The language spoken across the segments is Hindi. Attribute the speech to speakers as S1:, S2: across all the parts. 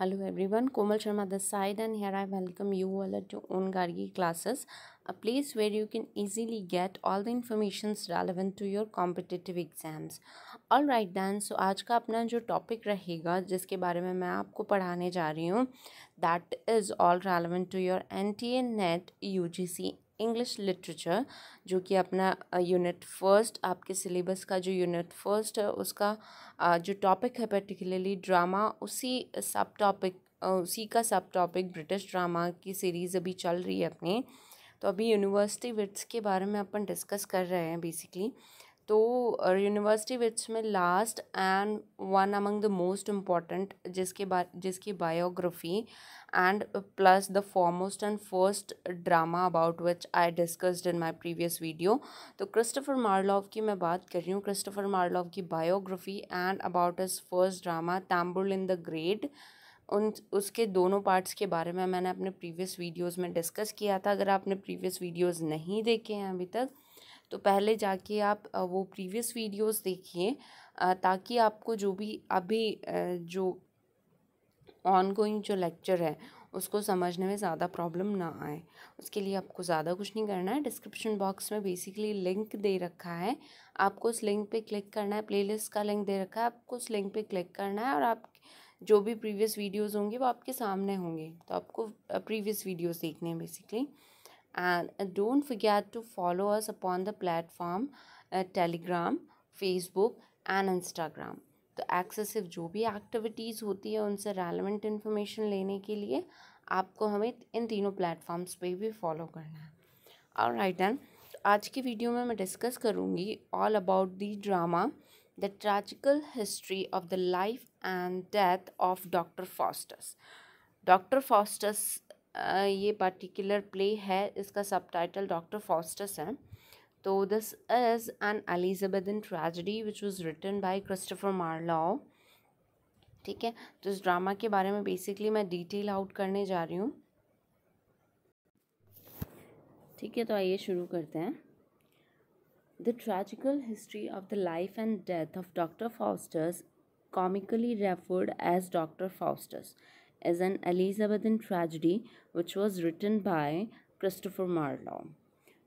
S1: Hello everyone Komal Sharma the side and here I welcome you all at your own Gargi classes a place where you can easily get all the informations relevant to your competitive exams all right then so आज का अपना जो टॉपिक रहेगा जिसके बारे में मैं आपको पढ़ाने जा रही हूँ that is all relevant to your N T N net U G C English literature जो कि अपना यूनिट फर्स्ट आपके सिलेबस का जो यूनिट फर्स्ट है उसका जो टॉपिक है पर्टिकुलरली ड्रामा उसी सब टॉपिक उसी का सब टॉपिक ब्रिटिश ड्रामा की सीरीज़ अभी चल रही है अपनी तो अभी यूनिवर्सिटी विट्स के बारे में अपन डिस्कस कर रहे हैं बेसिकली तो यूनिवर्सिटी विच में last and one among the most important जिसके बा जिसकी biography and plus the foremost and first drama about which I discussed in my previous video तो क्रिस्टोफर मार्लोव की मैं बात कर रही हूँ क्रिस्टोफर मार्लोव की biography and about his first drama Tamburlaine in the great उन उसके दोनों पार्ट्स के बारे में मैंने अपने प्रीवियस वीडियोज़ में डिस्कस किया था अगर आपने प्रीवियस वीडियोज़ नहीं देखे हैं अभी तक तो पहले जाके आप वो प्रीवियस वीडियोस देखिए ताकि आपको जो भी अभी जो ऑन गोइंग जो लेक्चर है उसको समझने में ज़्यादा प्रॉब्लम ना आए उसके लिए आपको ज़्यादा कुछ नहीं करना है डिस्क्रिप्शन बॉक्स में बेसिकली लिंक दे रखा है आपको उस लिंक पे क्लिक करना है प्लेलिस्ट का लिंक दे रखा है आपको उस लिंक पे क्लिक करना है और आप जो भी प्रीवियस वीडियोस होंगे वो आपके सामने होंगे तो आपको प्रीवियस वीडियोस देखने हैं basically and uh, don't forget to follow us upon the platform uh, telegram facebook and instagram तो एक्सेसिव जो भी एक्टिविटीज़ होती है उनसे रेलिवेंट इन्फॉर्मेशन लेने के लिए आपको हमें इन तीनों प्लेटफॉर्म्स पे भी फॉलो करना है और राइट एंड आज की वीडियो में मैं डिस्कस करूँगी all about the drama the tragical history of the life and death of doctor Faustus Doctor Faustus ये पर्टिकुलर प्ले है इसका सब टाइटल डॉक्टर फॉस्टस है तो this is an in tragedy which was written by Christopher Marlowe ठीक है तो इस ड्रामा के बारे में बेसिकली मैं डिटेल आउट करने जा रही हूँ ठीक है तो आइए शुरू करते हैं the tragical history of the life and death of Doctor Faustus comically referred as Doctor Faustus is an Elizabethan tragedy which was written by Christopher Marlowe.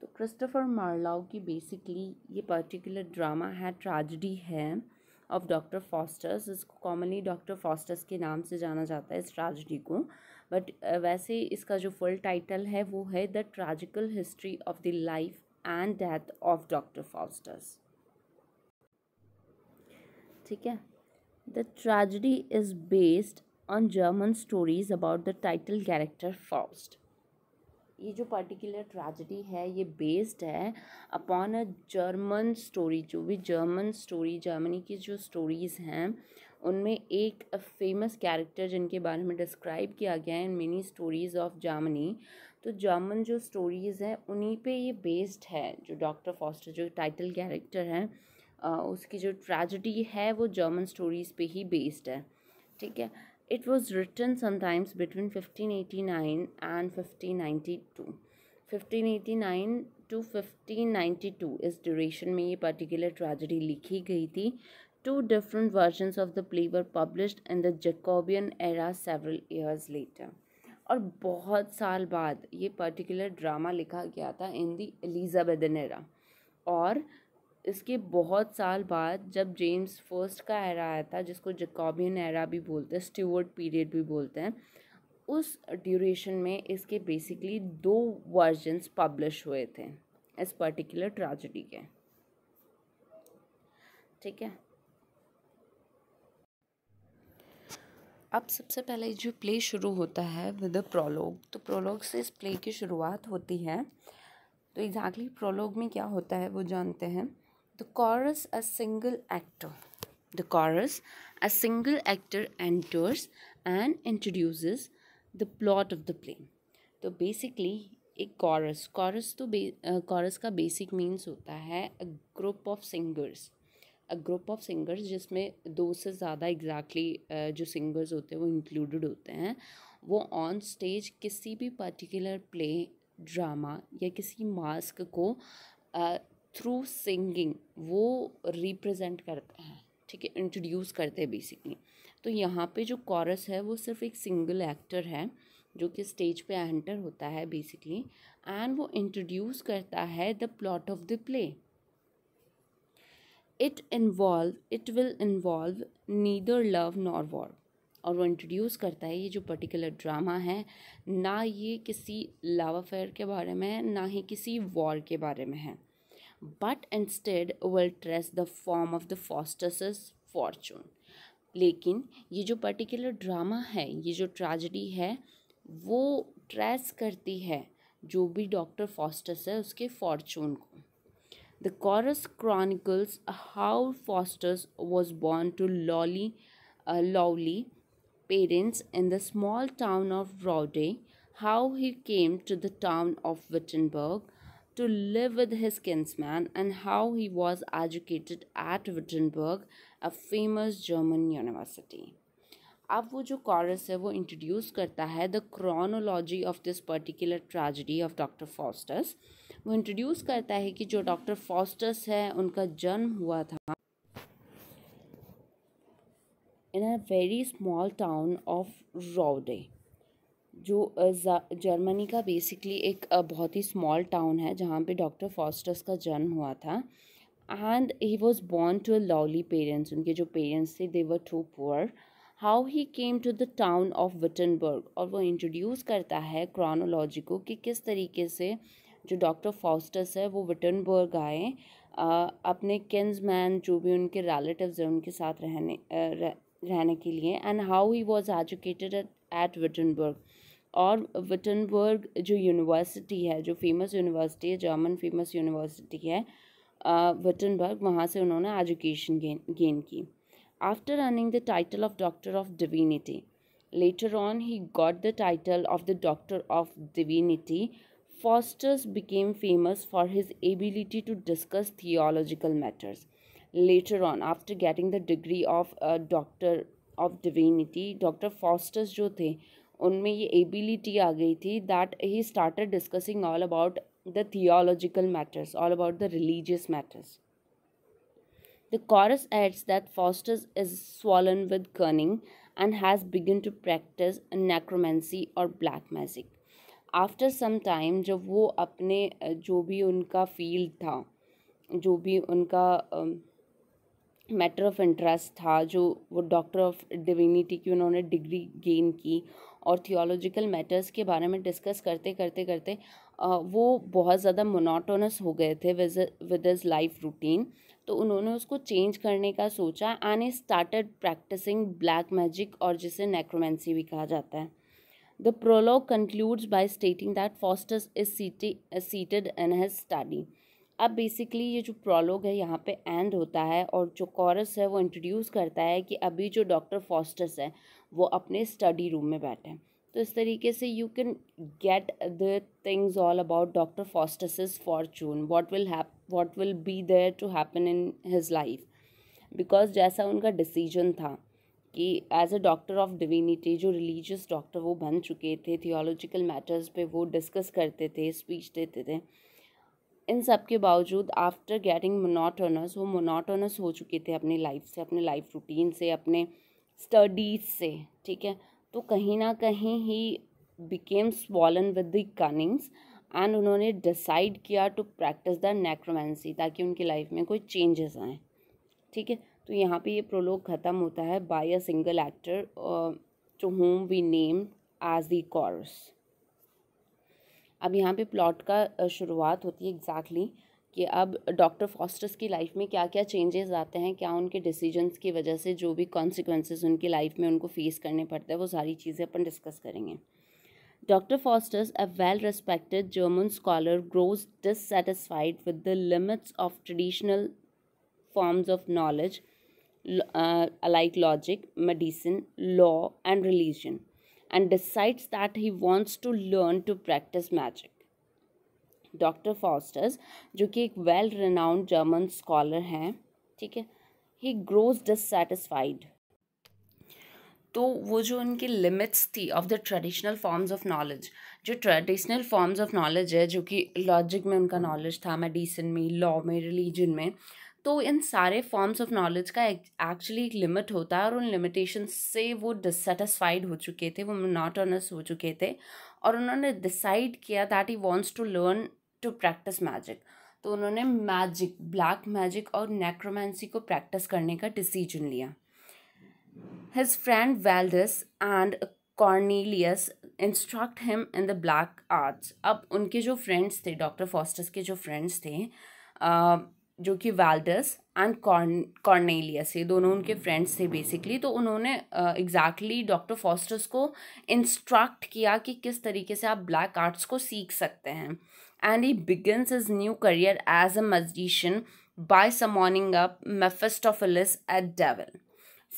S1: तो क्रिस्टोफर मार्लाव की बेसिकली ये पर्टिकुलर ड्रामा है ट्रेजडी है ऑफ डॉक्टर फॉस्टर्स इसको कॉमनली डॉक्टर फॉस्टर्स के नाम से जाना जाता है इस ट्रेजडी को बट वैसे इसका जो फुल टाइटल है वो है the tragical history of the life and death of doctor Faustus ठीक है the tragedy is based on German stories about the title character Faust. ये जो पर्टिकुलर ट्रेजिडी है ये बेस्ड है अपॉन अ जर्मन स्टोरी जो भी जर्मन स्टोरी जर्मनी की जो स्टोरीज़ हैं उनमें एक फेमस कैरेक्टर जिनके बारे में डिस्क्राइब किया गया है in many stories of Germany तो जर्मन जो स्टोरीज़ हैं उन्हीं पे ये बेस्ड है जो डॉक्टर फॉस्टर जो टाइटल कैरेक्टर है उसकी जो ट्रेजिडी है वो जर्मन स्टोरीज़ पे ही बेस्ड है ठीक है It was written sometimes between 1589 and 1592. 1589 to 1592 इस ड्यूरेशन में ये पर्टिकुलर ट्रेजिडी लिखी गई थी two different versions of the play were published in the Jacobean era several years later और बहुत साल बाद ये पर्टिकुलर ड्रामा लिखा गया था इन द एलिजाबेथन एरा और इसके बहुत साल बाद जब जेम्स फर्स्ट का एरा आया था जिसको जकॉबियन एरा भी बोलते हैं स्टीवर्ट पीरियड भी बोलते हैं उस ड्यूरेशन में इसके बेसिकली दो वर्जन्स पब्लिश हुए थे इस पर्टिकुलर ट्रेजिडी के ठीक है अब सबसे पहले जो प्ले शुरू होता है विद अ प्रोलॉग तो प्रोलॉग से इस प्ले की शुरुआत होती है तो एग्जैक्टली exactly प्रोलॉग में क्या होता है वो जानते हैं The chorus, a single actor. The chorus, a single actor enters and introduces the plot of the play. तो basically एक chorus, chorus तो chorus का basic means होता है a group of singers. a group of singers जिसमें दो से ज़्यादा एग्जैक्टली exactly, जो singers होते हैं वो included होते हैं वो on stage किसी भी particular play drama या किसी mask को थ्रू सिंगिंग वो रिप्रेजेंट करते हैं ठीक है इंट्रोड्यूस करते हैं बेसिकली तो यहाँ पे जो कॉरस है वो सिर्फ एक सिंगल एक्टर है जो कि स्टेज पे एंटर होता है बेसिकली एंड वो इंट्रोड्यूस करता है the plot of the play it involve it will involve neither love nor war और वो इंट्रोड्यूस करता है ये जो पर्टिकुलर ड्रामा है ना ये किसी लव अफेयर के बारे में है ना ही किसी वॉर के बारे में है but instead will trace the form of the Faustus's fortune. लेकिन ये जो पर्टिकुलर ड्रामा है ये जो ट्रेजिडी है वो ट्रेस करती है जो भी डॉक्टर फॉस्टस है उसके फॉर्चून को the chorus chronicles how Faustus was born to lowly lovely parents in the small town of ब्रॉडे how he came to the town of Wittenberg to live with his kinsman and how he was educated at Wittenberg, a famous German university. अब वो जो कॉरस है वो इंट्रोड्यूस करता है the chronology of this particular tragedy of doctor Faustus वो इंट्रोड्यूस करता है कि जो डॉक्टर फॉस्टर्स है उनका जन्म हुआ था in a very small town of Rhodes जो जर्मनी का बेसिकली एक बहुत ही स्मॉल टाउन है जहाँ पे डॉक्टर फॉस्टर्स का जन्म हुआ था and he was born to a lovely parents उनके जो पेरेंट्स थे they were too poor how he came to the town of Wittenberg और वो इंट्रोड्यूस करता है क्रोनोलॉजी को कि किस तरीके से जो डॉक्टर फॉस्टस है वो विटनबर्ग आए अपने किन्समैन जो भी उनके रिलेटिव हैं उनके साथ रहने रह, रहने के लिए and how he was educated at Wittenberg और विटनबर्ग जो यूनिवर्सिटी है जो फेमस यूनिवर्सिटी है जर्मन फेमस यूनिवर्सिटी है विटनबर्ग वहाँ से उन्होंने एजुकेशन गें गेन की after running the title of doctor of divinity later on he got the title of the doctor of divinity Faustus became famous for his ability to discuss theological matters later on after getting the degree of doctor of डिवीनिटी Doctor Faustus जो थे उनमें ये एबिलिटी आ गई थी that he started discussing all about the theological matters all about the religious matters the chorus adds that Faustus is swollen with cunning and has begin to practice necromancy और black magic after some time जब वो अपने जो भी उनका फील्ड था जो भी उनका मैटर ऑफ इंटरेस्ट था जो वो डॉक्टर ऑफ डिविनिटी की उन्होंने डिग्री गेन की और थियोलॉजिकल मैटर्स के बारे में डिस्कस करते करते करते वो बहुत ज़्यादा मोनाटोनस हो गए थे विद इज़ लाइफ रूटीन तो उन्होंने उसको चेंज करने का सोचा and he started practicing black magic और जिसे नेक्रोमेंसी भी कहा जाता है prologue concludes by stating that that is is seated in his study अब बेसिकली ये जो प्रोलॉग है यहाँ पे एंड होता है और जो कॉरस है वो इंट्रोड्यूस करता है कि अभी जो डॉक्टर फॉस्टस है वो अपने स्टडी रूम में बैठे हैं तो इस तरीके से you can get the things all about Doctor Faustus's fortune what will hap what will be there to happen in his life because जैसा उनका डिसीजन था कि as a doctor of divinity जो रिलीजियस डॉक्टर वो बन चुके थे थियोलॉजिकल मैटर्स पे वो डिस्कस करते थे स्पीच देते थे इन सब के बावजूद आफ्टर गेटिंग मोनाटोनस वो मोनाटोनस हो चुके थे अपनी लाइफ से अपने लाइफ रूटीन से अपने स्टडीज़ से ठीक है तो कहीं ना कहीं he became swollen with the cunnings and उन्होंने डिसाइड किया टू प्रैक्टिस द नेक्रोमेंसी ताकि उनकी लाइफ में कोई चेंजेस आएँ ठीक है तो यहाँ पे ये प्रोलोग ख़त्म होता है by a single actor to whom we name as the chorus अब यहाँ पे प्लॉट का uh, शुरुआत होती है एग्जैक्टली exactly कि अब डॉक्टर फॉस्टर्स की लाइफ में क्या क्या चेंजेस आते हैं क्या उनके डिसीजंस की वजह से जो भी कॉन्सिक्वेंसेज उनकी लाइफ में उनको फेस करने पड़ते हैं वो सारी चीज़ें अपन डिस्कस करेंगे Doctor Faustus a well respected German scholar grows dissatisfied with the limits of traditional forms of knowledge like logic medicine law and religion and decides that he wants to learn to practice magic Doctor Faustus जो कि एक वेल रिनाउंड जर्मन स्कॉलर हैं ठीक है ही ग्रोज डिससेटिस्फाइड तो वो जो उनकी लिमिट्स थी of the traditional forms of knowledge जो ट्रेडिशनल फॉर्म्स ऑफ नॉलेज है जो कि लॉजिक में उनका नॉलेज था मेडिसिन में लॉ में रिलीजन में तो इन सारे फॉर्म्स ऑफ नॉलेज का एक्चुअली एक लिमिट होता है और उन लिमिटेशन से वो डिससेटिस्फाइड हो चुके थे वो नॉट ऑनर्स हो चुके थे और उन्होंने डिसाइड किया that he wants to learn to practice magic तो उन्होंने मैजिक ब्लैक मैजिक और नेक्रोमेंसी को प्रैक्टिस करने का डिसीजन लिया his friend Valdes and Cornelius instruct him in the black arts अब उनके जो फ्रेंड्स थे डॉक्टर फॉस्टस के जो फ्रेंड्स थे जो कि वेल्डस एंड कॉर्न कॉर्नेलियस ये दोनों उनके फ्रेंड्स थे बेसिकली तो उन्होंने एग्जैक्टली डॉक्टर फॉस्टस को इंस्ट्रक्ट किया कि किस तरीके से आप ब्लैक आर्ट्स को सीख सकते हैं and he begins his new career as a magician by summoning up Mephistopheles at Devil.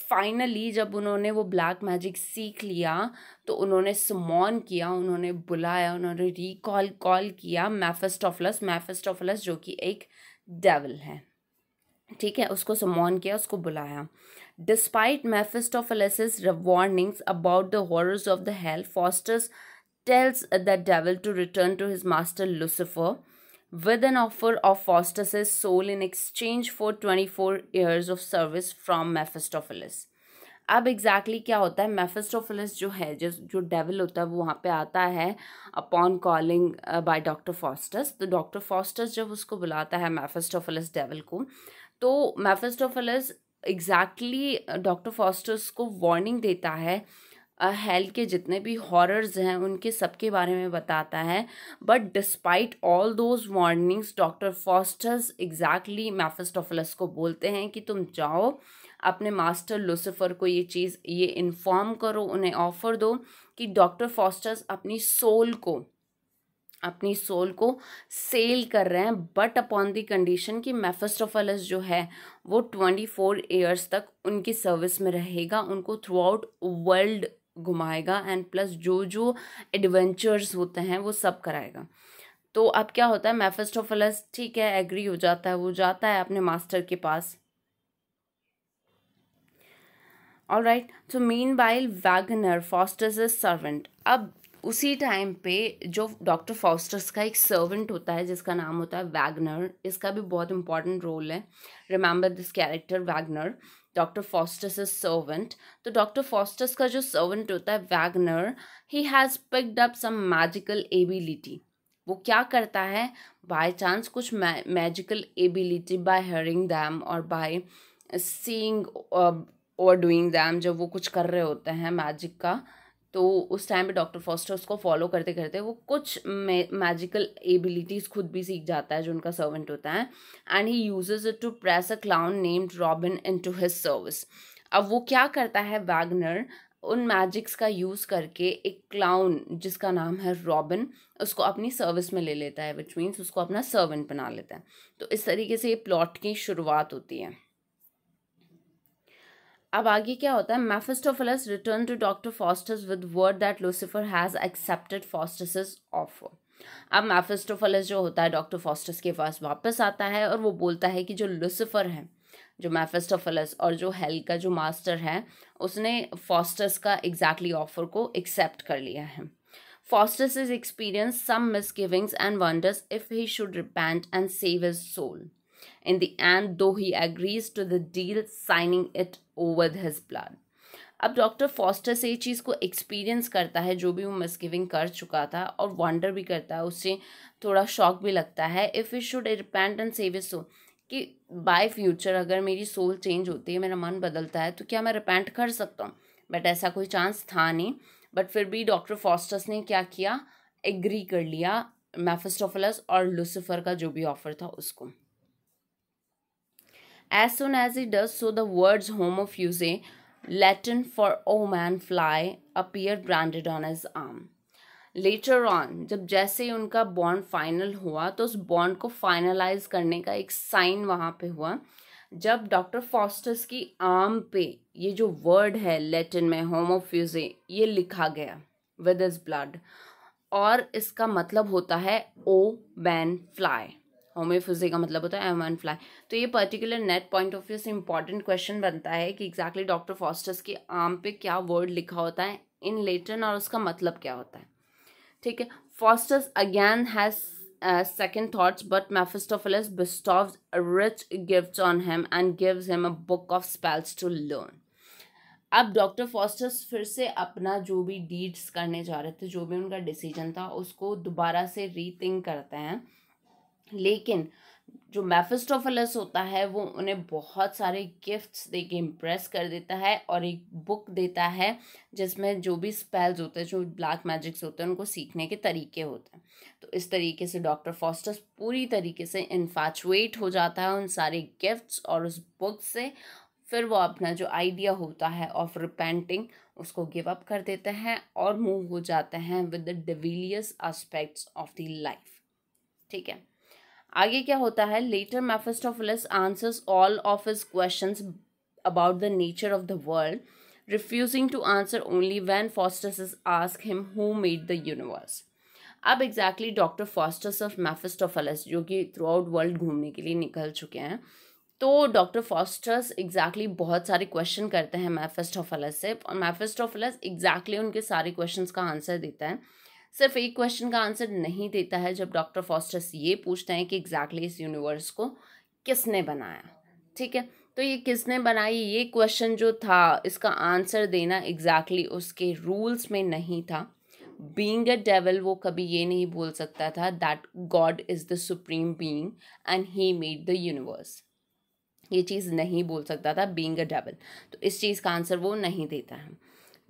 S1: Finally जब उन्होंने वो ब्लैक मैजिक सीख लिया तो उन्होंने सुमॉन किया उन्होंने बुलाया उन्होंने रिकॉल कॉल किया मैफेस्टोफलस मैफेस्टोफलस जो कि एक डेवल है ठीक है उसको सुमॉन किया उसको बुलाया despite Mephistopheles warnings about the horrors of the health Faustus tells the devil to return to his master Lucifer with an offer of Faustus's soul in exchange for 24 years of service from Mephistopheles. अब एग्जैक्टली exactly क्या होता है मेफिस्टोफिलस जो है जो जो डेविल होता है वो वहाँ पे आता है upon calling by doctor Faustus तो डॉक्टर फॉस्टस जब उसको बुलाता है मेफिस्टोफिलस डेविल को तो मेफिस्टोफिलस एग्जैक्टली डॉक्टर फॉस्टस को वार्निंग देता है uh, हेल के जितने भी हॉरर्स हैं उनके सबके बारे में बताता है but despite all those warnings doctor Faustus exactly Mephistopheles को बोलते हैं कि तुम जाओ अपने मास्टर लूसीफर को ये चीज़ ये इन्फॉर्म करो उन्हें ऑफ़र दो कि डॉक्टर फॉस्टर्स अपनी सोल को अपनी सोल को सेल कर रहे हैं बट अपॉन दी कंडीशन कि मेफिस्टोफलस जो है वो ट्वेंटी फोर ईयर्स तक उनकी सर्विस में रहेगा उनको थ्रू आउट वर्ल्ड घुमाएगा एंड प्लस जो जो एडवेंचर्स होते हैं वो सब कराएगा तो अब क्या होता है मैफेस्टोफलस ठीक है एग्री हो जाता है वो जाता है अपने मास्टर के पास all right so meanwhile Wagner Faustus is servant अब उसी टाइम पे जो डॉक्टर फॉस्टर्स का एक सर्वेंट होता है जिसका नाम होता है वैगनर इसका भी बहुत इंपॉर्टेंट रोल है remember this character Wagner doctor Faustus is servant तो डॉक्टर फॉस्टस का जो सर्वेंट होता है Wagner he has picked up some magical ability वो क्या करता है बाय चांस कुछ magical ability by hearing them और बाय सीइंग और डूइंग दैम जब वो कुछ कर रहे होते हैं मैजिक का तो उस टाइम पे डॉक्टर फॉस्टर उसको फॉलो करते करते वो कुछ मैजिकल एबिलिटीज़ खुद भी सीख जाता है जो उनका सर्वेंट होता है and he uses it to press a clown named Robin into his service अब वो क्या करता है वैगनर उन मैजिक्स का यूज़ करके एक क्लाउन जिसका नाम है रॉबिन उसको अपनी सर्विस में ले लेता है विच मीन्स उसको अपना सर्वेंट बना लेता है तो इस तरीके से ये प्लॉट की शुरुआत होती है अब आगे क्या होता है Mephistopheles return to doctor Faustus with word that Lucifer has accepted Faustus offer अब मैफिस्टोफिलस जो होता है डॉक्टर फॉस्टस के पास वापस आता है और वो बोलता है कि जो लूसीफर है जो मैफिस्टोफिलस और जो हेल का जो मास्टर है उसने फॉस्टस का एग्जैक्टली ऑफर को एक्सेप्ट कर लिया है Faustus is experience some misgivings and wonders if he should repent and save his soul in the end though he agrees to the deal signing it over his plan अब डॉक्टर फॉस्टर से ये चीज़ को एक्सपीरियंस करता है जो भी वो मिस गिविंग कर चुका था और वंडर भी करता है उससे थोड़ा शॉक भी लगता है if you should repent and save is soul कि बाय फ्यूचर अगर मेरी सोल चेंज होती है मेरा मन बदलता है तो क्या मैं रिपेंट कर सकता हूँ बट ऐसा कोई चांस था नहीं बट फिर भी डॉक्टर फॉस्टस ने क्या किया एग्री कर लिया मैफिस्टोफलस और लूसीफर का जो भी ऑफर था उसको As soon as he does so, the words Homo fuse, Latin for O oh man fly, appear branded on his arm. Later on जब जैसे ही उनका बॉन्ड फाइनल हुआ तो उस बॉन्ड को फाइनलाइज करने का एक साइन वहाँ पे हुआ जब डॉक्टर फॉस्टर्स की आर्म पे ये जो वर्ड है लेटिन में होमोफ्यूजे ये लिखा गया विद इज ब्लड और इसका मतलब होता है ओ बैन फ्लाई होम्योफिजी का मतलब होता है एम वन फ्लाई तो ये particular net point of view से इंपॉर्टेंट क्वेश्चन बनता है कि एग्जैक्टली डॉक्टर फॉस्टर्स के आम पे क्या वर्ड लिखा होता है इन लेटन और उसका मतलब क्या होता है ठीक है Faustus again has second thoughts but Mephistopheles bestow rich gift on him and gives him a book of spells to learn अब डॉक्टर फॉस्टर्स फिर से अपना जो भी डीड्स करने जा रहे थे जो भी उनका डिसीजन था उसको दोबारा से रीथिंक करते हैं लेकिन जो मैफिस्टोफलस होता है वो उन्हें बहुत सारे गिफ्ट्स दे के इम्प्रेस कर देता है और एक बुक देता है जिसमें जो भी स्पेल्स होते हैं जो ब्लैक मैजिक्स होते हैं उनको सीखने के तरीके होते हैं तो इस तरीके से डॉक्टर फॉस्टस पूरी तरीके से इन्फैचुएट हो जाता है उन सारे गिफ्ट्स और उस बुक से फिर वो अपना जो आइडिया होता है ऑफ रिपेंटिंग उसको गिव अप कर देते हैं और मूव हो जाते हैं with the devilish aspects of the life ठीक है आगे क्या होता है later Mephistopheles answers all of his questions about the nature of the world refusing to answer only when Faustus ask him who made the universe अब exactly doctor Faustus of Mephistopheles जो कि थ्रू आउट वर्ल्ड घूमने के लिए निकल चुके हैं तो डॉक्टर फॉस्टस एग्जैक्टली बहुत सारे क्वेश्चन करते हैं मैफिस्टोफेलस से और मैफिस्टोफेलस एग्जैक्टली उनके सारे क्वेश्चन का आंसर देता है सिर्फ एक क्वेश्चन का आंसर नहीं देता है जब डॉक्टर फॉस्टस ये पूछते हैं कि एग्जैक्टली exactly इस यूनिवर्स को किसने बनाया ठीक है तो ये किसने बनाई ये क्वेश्चन जो था इसका आंसर देना एग्जैक्टली exactly उसके रूल्स में नहीं था बींग अ डेवल वो कभी ये नहीं बोल सकता था that God is the supreme being and he made the universe ये चीज़ नहीं बोल सकता था बींग अ डेवल तो इस चीज़ का आंसर वो नहीं देता है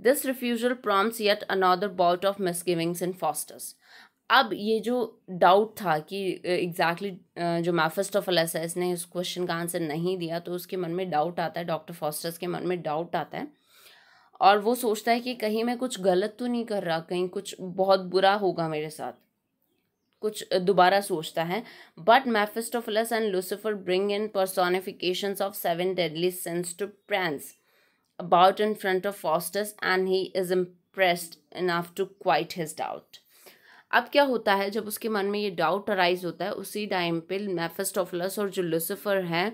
S1: This refusal yet yet another of misgivings in Faustus अब ये जो डाउट था कि एग्जैक्टली uh, exactly, uh, जो मैफिस्टोफलस है इसने इस क्वेश्चन का आंसर नहीं दिया तो उसके मन में डाउट आता है डॉक्टर फॉस्टर्स के मन में डाउट आता है और वो सोचता है कि कहीं मैं कुछ गलत तो नहीं कर रहा कहीं कुछ बहुत बुरा होगा मेरे साथ कुछ uh, दोबारा सोचता है but Mephistopheles and Lucifer bring in personifications of seven deadly sins to prance about in front of Faustus and he is impressed enough to quiet his doubt अब क्या होता है जब उसके मन में ये डाउट अराइज होता है उसी टाइम पे मेफेस्टोफलस और जो लुसिफर हैं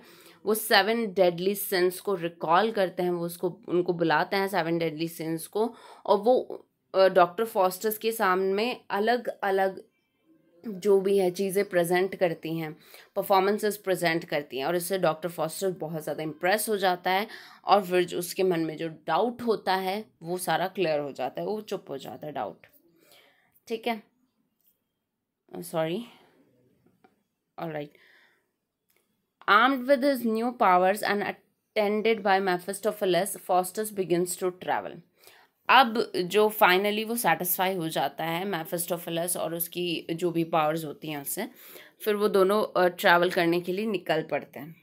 S1: वो सेवन डेडली सेंस को रिकॉल करते हैं वो उसको उनको बुलाते हैं सेवन डेडली सेंस को और वो डॉक्टर फॉस्टर्स के सामने अलग अलग जो भी है चीज़ें प्रेजेंट करती हैं परफॉर्मेंसेस प्रेजेंट करती हैं और इससे डॉक्टर फॉस्टर बहुत ज़्यादा इम्प्रेस हो जाता है और फिर उसके मन में जो डाउट होता है वो सारा क्लियर हो जाता है वो चुप हो जाता है डाउट ठीक है sorry all right armed with his new powers and attended by Mephistopheles faustus begins to travel अब जो फाइनली वो सेटिस्फाई हो जाता है मैफेस्टोफिलस और उसकी जो भी पावर्स होती हैं उससे फिर वो दोनों ट्रैवल करने के लिए निकल पड़ते हैं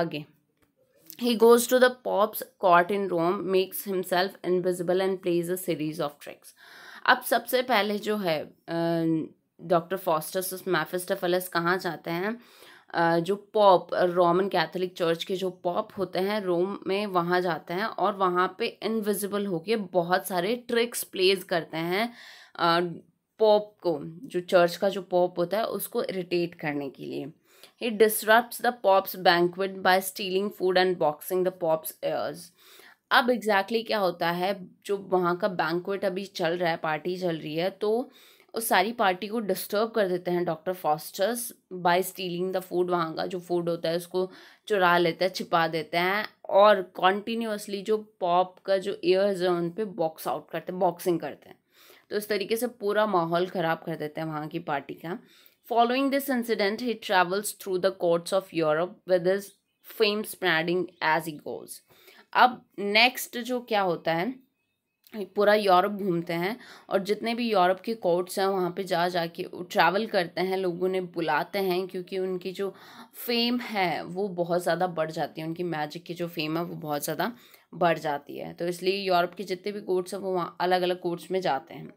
S1: आगे he goes to the Pope's court in Rome makes himself invisible and plays a series of tricks अब सबसे पहले जो है डॉक्टर फॉस्टस मैफेस्टोफिलस कहाँ जाते हैं जो पॉप रोमन कैथोलिक चर्च के जो पॉप होते हैं रोम में वहाँ जाते हैं और वहाँ पे इनविजिबल होके बहुत सारे ट्रिक्स प्लेज करते हैं पॉप को जो चर्च का जो पॉप होता है उसको इरिटेट करने के लिए he disrupts the Pope's banquet by stealing food and boxing the Pope's ears अब एग्जैक्टली exactly क्या होता है जो वहाँ का बैंकुट अभी चल रहा है पार्टी चल रही है तो उस सारी पार्टी को डिस्टर्ब कर देते हैं doctor Faustus by stealing the food वहाँ का जो फूड होता है उसको चुरा लेते हैं छिपा देते हैं और कॉन्टीन्यूसली जो पॉप का जो ईयर्स है उन पर बॉक्स आउट करते हैं बॉक्सिंग करते हैं तो इस तरीके से पूरा माहौल ख़राब कर देते हैं वहाँ की पार्टी का following this incident he travels through the courts of Europe with fame spreading as he goes अब नेक्स्ट जो क्या होता है पूरा यूरोप घूमते हैं और जितने भी यूरोप के कोर्ट्स हैं वहाँ पे जा जा के ट्रैवल करते हैं लोगों ने बुलाते हैं क्योंकि उनकी जो फेम है वो बहुत ज़्यादा बढ़ जाती है उनकी मैजिक की जो फेम है वो बहुत ज़्यादा बढ़ जाती है तो इसलिए यूरोप के जितने भी कोर्ट्स हैं वो वहाँ अलग अलग कोर्ट्स में जाते हैं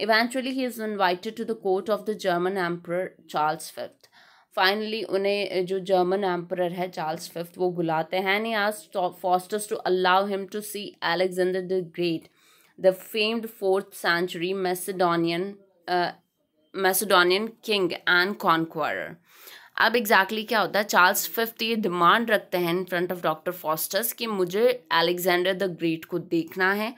S1: eventually he is invited to the court of the German emperor Charles fifth finally उन्हें जो जर्मन एम्पर है चार्ल्स फिफ्थ वो बुलाते हैं एंड ही आज Faustus to allow him to see Alexander the great the famed fourth century Macedonian uh, Macedonian king and conqueror. अब एग्जैक्टली exactly क्या होता है चार्ल्स फिफ्थ ये डिमांड रखते हैं in front of doctor Faustus कि मुझे अलेक्जेंडर द ग्रेट को देखना है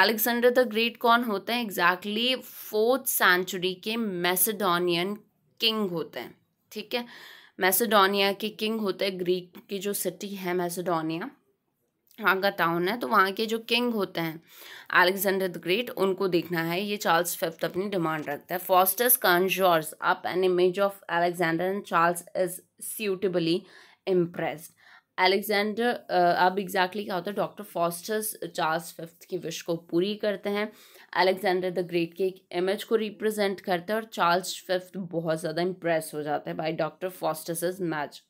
S1: अलेक्जेंडर द ग्रेट कौन होते हैं एग्जैक्टली फोर्थ सेंचुरी के मैसेडोनियन किंग होते हैं ठीक है मैसेडोनिया के किंग होते हैं ग्रीक की जो सिटी है मैसेडोनिया वहाँ का टाउन है तो वहाँ के जो किंग होते हैं अलेक्जेंडर द ग्रेट उनको देखना है ये चार्ल्स फिफ्थ अपनी डिमांड रखता है Faustus conjures up an image of Alexander and Charles is suitably impressed Alexander अब एग्जैक्टली क्या होता है डॉक्टर फॉस्टर्स चार्ल्स फिफ्थ की विश को पूरी करते हैं अलेक्जेंडर द ग्रेट के एक इमेज को रिप्रेजेंट करते हैं और चार्ल्स फिफ्थ बहुत ज़्यादा इम्प्रेस हो जाता है by doctor Faustus match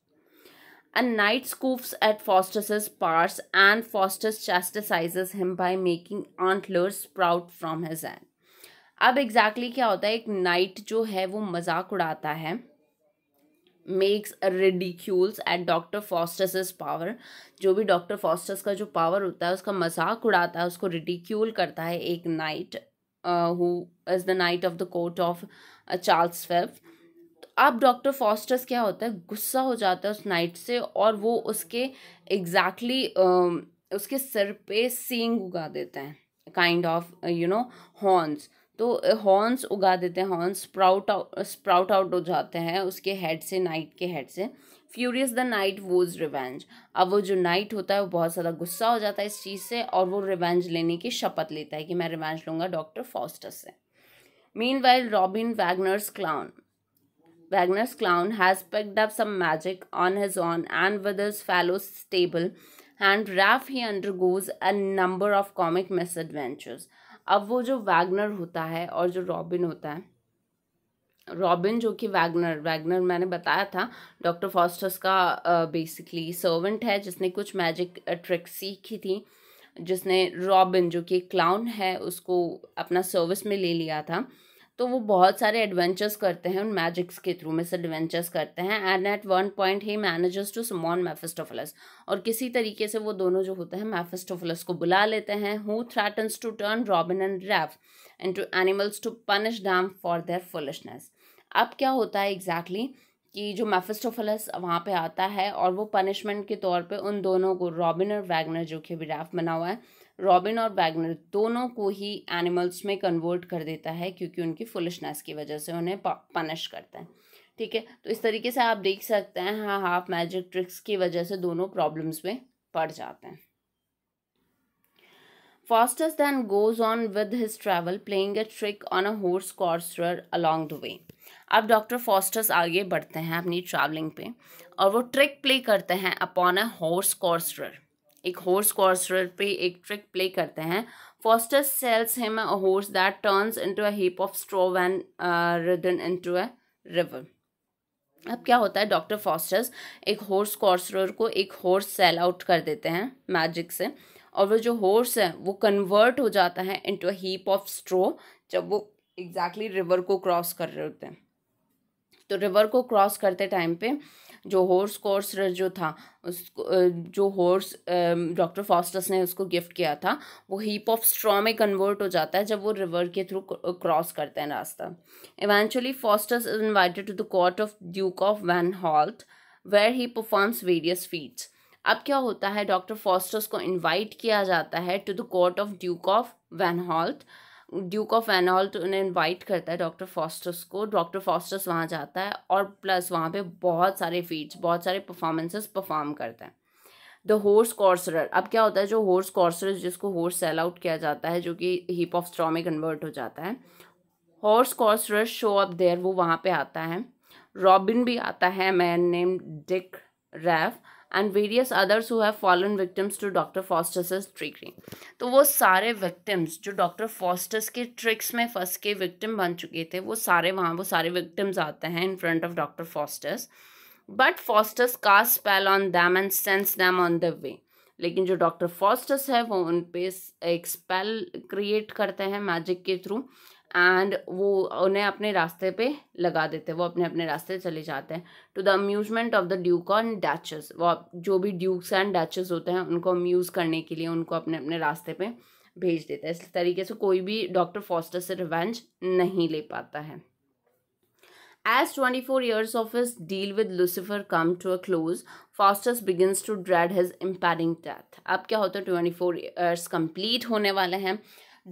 S1: and Knight scoops at Faustus's pars and Faustus chastises him by making antlers sprout from his head. अब एग्जैक्टली exactly क्या होता है एक नाइट जो है वो मजाक उड़ाता है makes ridicules at doctor Faustus power जो भी डॉक्टर फॉस्टस का जो पावर होता है उसका मजाक उड़ाता है उसको रिडिक्यूल करता है एक knight who is the knight of the court of Charles fifth अब डॉक्टर फॉस्टस क्या होता है गुस्सा हो जाता है उस नाइट से और वो उसके एग्जैक्टली exactly, उसके सिर पे सींग उगा देते हैं kind of you know horns तो हॉर्न्स उगा देते हैं हॉर्न्स स्प्राउट स्प्राउट आउट हो जाते हैं उसके हेड से नाइट के हेड से furious the knight vows revenge अब वो जो नाइट होता है वो बहुत ज़्यादा गुस्सा हो जाता है इस चीज़ से और वो रिवेंज लेने की शपथ लेता है कि मैं रिवेंज लूँगा डॉक्टर फॉस्टस से meanwhile Robin Wagner's clown Wagner's clown has picked up some magic on his own and with his fellow stable, and Raff he undergoes a number of comic misadventures. अब वो जो वैगनर होता है और जो रॉबिन होता है रॉबिन जो कि वैगनर वैगनर मैंने बताया था डॉक्टर फॉस्टर्स का बेसिकली uh, सर्वेंट है जिसने कुछ मैजिक ट्रिक सीखी थी जिसने रॉबिन जो कि क्लाउन है उसको अपना सर्विस में ले लिया था uh, तो वो बहुत सारे एडवेंचर्स करते हैं उन मैजिक्स के थ्रू से एडवेंचर्स करते हैं and at one point he manages to summon Mephistopheles और किसी तरीके से वो दोनों जो होते हैं मैफिस्टोफलस को बुला लेते हैं who threatens to turn Robin and Rafe and to animals to punish them for their foolishness अब क्या होता है एग्जैक्टली exactly? कि जो मेफिस्टोफलस वहाँ पे आता है और वो पनिशमेंट के तौर पे उन दोनों को रॉबिन और वैगनर जो कि विराफ बना हुआ है रॉबिन और बैगनर दोनों को ही एनिमल्स में कन्वर्ट कर देता है क्योंकि उनकी फुलिशनेस की वजह से उन्हें पनिश करता है ठीक है तो इस तरीके से आप देख सकते हैं हाँ हाफ मैजिक ट्रिक्स की वजह से दोनों प्रॉब्लम्स में पड़ जाते हैं Faustus then goes on with his travel playing a trick on a horse courser along the way अब डॉक्टर फॉस्टस आगे बढ़ते हैं अपनी ट्रैवलिंग पे और वो ट्रिक प्ले करते हैं अपॉन अ हॉर्स कॉर्सर एक हॉर्स कॉर्सर पे एक ट्रिक प्ले करते हैं Faustus sells him a horse that turns into a heap of straw when ridden into a river अब क्या होता है डॉक्टर फॉस्टर्स एक हॉर्स कॉर्सर को एक हॉर्स सेल आउट कर देते हैं मैजिक से और वो जो हॉर्स है वो कन्वर्ट हो जाता है into a heap of straw जब वो एग्जैक्टली exactly रिवर को क्रॉस कर रहे होते हैं तो रिवर को क्रॉस करते टाइम पे जो हॉर्स कोर्स जो था उसको जो हॉर्स डॉक्टर फॉस्टस ने उसको गिफ्ट किया था वो हीप ऑफ स्ट्रॉ में कन्वर्ट हो जाता है जब वो रिवर के थ्रू क्रॉस करते हैं रास्ता eventually Faustus is invited to the court of duke of Vanholt where he performs various feats अब क्या होता है डॉक्टर फॉस्टर्स को इन्वाइट किया जाता है to the court of duke of Vanholt duke of Anholt उन्हें इनवाइट करता है डॉक्टर फॉस्टर्स को डॉक्टर फॉस्टर्स वहाँ जाता है और प्लस वहाँ पे बहुत सारे फीट्स बहुत सारे परफॉर्मेंसेस परफॉर्म करता है द हॉर्स कॉर्सरर अब क्या होता है जो हॉर्स कॉर्सर जिसको होर्स सेल आउट किया जाता है जो कि हिप ऑफ स्ट्रॉ में कन्वर्ट हो जाता है horse courser show up there वो वहाँ पे आता है रॉबिन भी आता है man name Dick Rafe and various others who have fallen victims to doctor Faustus tricking तो वो सारे विक्टिम्स जो डॉक्टर फॉस्टस के ट्रिक्स में फंस के विक्टिम बन चुके थे वो सारे वहाँ वो सारे विक्टिम्स आते हैं in front of doctor Faustus but Faustus का spell on them and sends them on the way लेकिन जो डॉक्टर फॉस्टस है वो उन पे एक स्पेल क्रिएट करते हैं मैजिक के थ्रू एंड वो उन्हें अपने रास्ते पे लगा देते हैं वो अपने अपने रास्ते चले जाते हैं to the amusement of the duke on duchess वो जो भी ड्यूक्स एंड डैचेस होते हैं उनको अम्यूज़ करने के लिए उनको अपने अपने रास्ते पे भेज देते हैं इस तरीके से कोई भी डॉक्टर फॉस्टर से रिवेंज नहीं ले पाता है as twenty four years of his deal with Lucifer come to a close Faustus begins to dread his impending death अब क्या होता है ट्वेंटी फोर ईयर्स कंप्लीट होने वाले हैं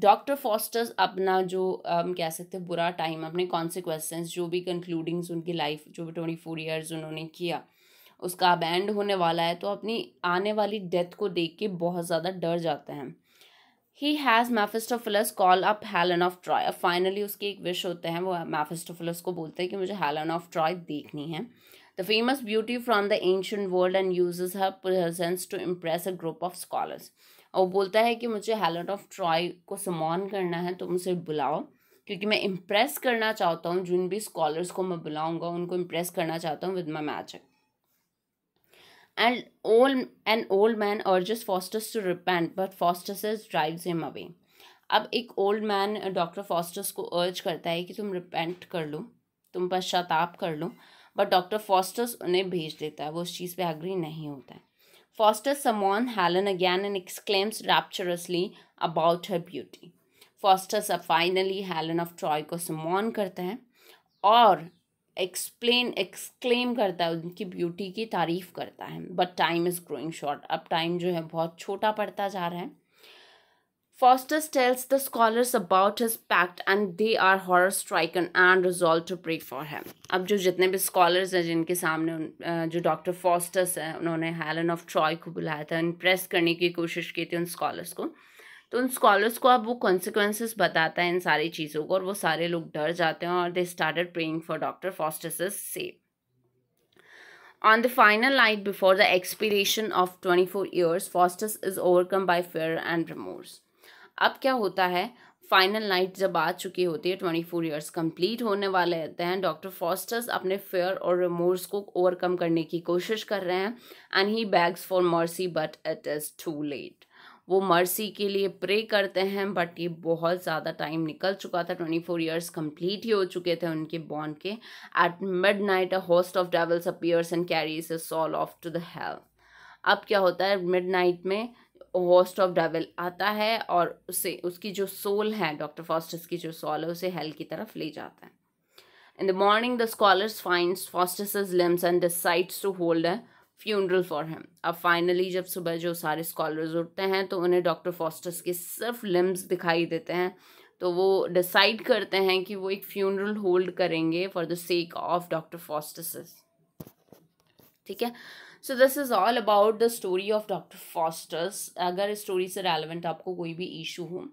S1: डॉक्टर फॉस्टर्स अपना जो हम कह सकते हैं बुरा टाइम अपने कॉन्सिक्वेंसेस जो भी कंक्लूडिंग्स उनकी लाइफ जो भी ट्वेंटी फोर ईयर्स उन्होंने किया उसका अब एंड होने वाला है तो अपनी आने वाली डेथ को देख के बहुत ज़्यादा डर जाते हैं he has Mephistopheles call up Helen of Troy अब फाइनली उसकी एक विश होते हैं वो मैफिस्टोफिलस को बोलते हैं कि मुझे हेलन ऑफ ट्रॉय देखनी है the famous beauty from the ancient world and uses her presence to impress a group of scholars और बोलता है कि मुझे हेलन ऑफ ट्रॉय को सम्मान करना है तो उसे बुलाओ क्योंकि मैं इम्प्रेस करना चाहता हूँ जिन भी स्कॉलर्स को मैं बुलाऊंगा उनको इम्प्रेस करना चाहता हूँ with my magic and old an old man urges Faustus to repent but Faustus drive him away अब एक ओल्ड मैन डॉक्टर फॉस्टस को अर्ज करता है कि तुम रिपेंट कर लो तुम पश्चाताप कर लो बट डॉक्टर फॉस्टस उन्हें भेज देता है वो उस चीज़ पर एग्री नहीं होता है Foster summons Helen again and exclaims rapturously about her beauty. Faustus सब फाइनली हेलन ऑफ ट्रॉय को सम्मान करते हैं और एक्सप्लेन एक्सक्लेम करता है उनकी ब्यूटी की तारीफ करता है but time is growing short अब टाइम जो है बहुत छोटा पड़ता जा रहा है Faustus tells the scholars about his pact and they are horror stricken and resolve to pray for him. अब जो जितने भी scholars हैं जिनके सामने जो डॉक्टर फॉस्टस हैं उन्होंने हेलन ऑफ ट्रॉय को बुलाया था इम्प्रेस करने की कोशिश की थी उन scholars को तो उन scholars को अब वो consequences बताता है इन सारी चीज़ों को और वो सारे लोग डर जाते हैं और they started praying for doctor Faustus safe. On the final night before the expiration of twenty four years, Faustus is overcome by fear and remorse. अब क्या होता है फाइनल नाइट जब आ चुकी होती है ट्वेंटी फोर ईयर्स कम्प्लीट होने वाले रहते हैं डॉक्टर फॉस्टर्स अपने फेयर और रिमोर्स को ओवरकम करने की कोशिश कर रहे हैं and he begs for mercy but it is too late वो मर्सी के लिए प्रे करते हैं बट ये बहुत ज़्यादा टाइम निकल चुका था ट्वेंटी फोर ईयर्स कम्प्लीट ही हो चुके थे उनके बॉन्ड के at midnight a host of devils appears and carries soul off to the hell अब क्या होता है मिड नाइट में वॉस्ट ऑफ डेविल आता है और उसे उसकी जो सोल है डॉक्टर फॉस्टस की जो सोल है उसे हेल की तरफ ले जाता है in the morning the scholars find Faustus limbs and decides to hold a funeral for him अब फाइनली जब सुबह जो सारे स्कॉलर्स उठते हैं तो उन्हें डॉक्टर फॉस्टस के सिर्फ लिम्स दिखाई देते हैं तो वो डिसाइड करते हैं कि वो एक फ्यूनरल होल्ड करेंगे for the sake of doctor Faustus ठीक है so this is all about the story of doctor Faustus अगर इस स्टोरी से रेलिवेंट आपको कोई भी इशू हो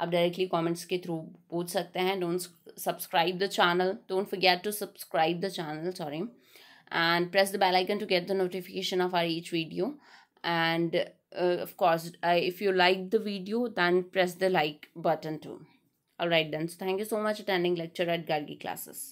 S1: आप डायरेक्टली कमेंट्स के थ्रू पूछ सकते हैं don't subscribe the channel don't forget to subscribe the channel sorry and press the bell icon to get the notification of our each video and uh, of course if you like the video then press the like button too all right then so thank you so much attending lecture at gargi classes